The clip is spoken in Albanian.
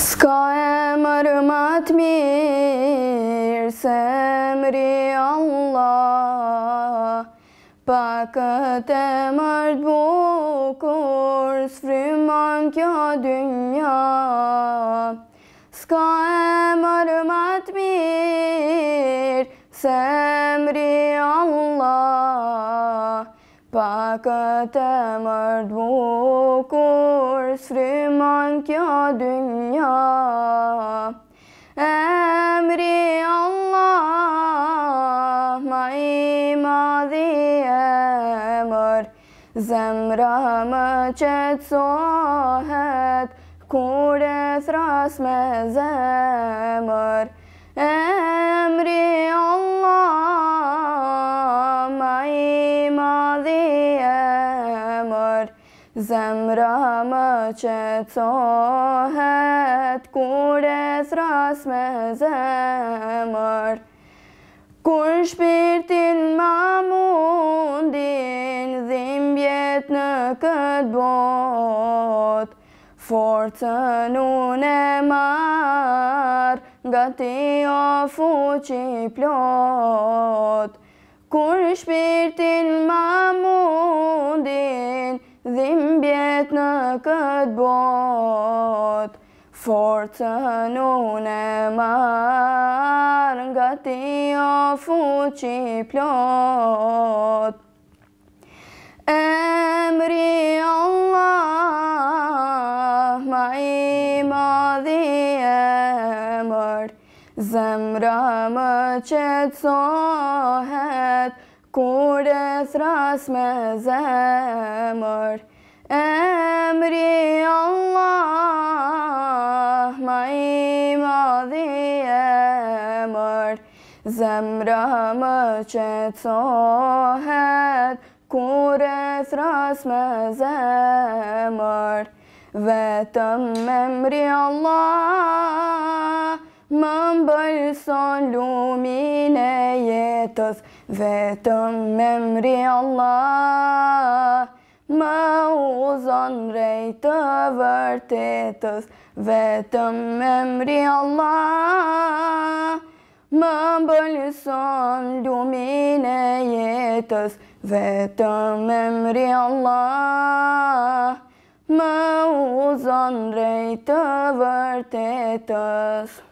Ska e mërë më mirë, se mëri Allah, Pa këtë e mërë të bukur, së frimën kjo dynja. Ska e mërë më mirë, se mëri Allah, Pa këtë e mërë të bukur, asrı manka dünya Emri Allah mai madi emr Zemra mçet sohet kuret rasme zemr Emri Allah Zemra më që kur e thras me zemër, Kur shpirtin ma mundin, dhimbjet në këtë bot, Forcen une mar, nga ti o fuqi plot, Kur shpirtin ma mundin, dhimbjet në këtë bot, forëtën unë e marë nga ti o fuqi plot. Emri Allah, ma i madhi mërë zemra më qëtësohe, Kur e thrasme zemër Emri Allah Ma ima dhijemër Zemra më qetësohet Kur e thrasme zemër Vetëm emri Allah Më mbëllëson lumine jetës Vetëm me mri Allah Ma uzon rejtë vërtetës Vetëm me mri Allah Më bëllëson lumin e jetës Vetëm me mri Allah Më uzon rejtë vërtetës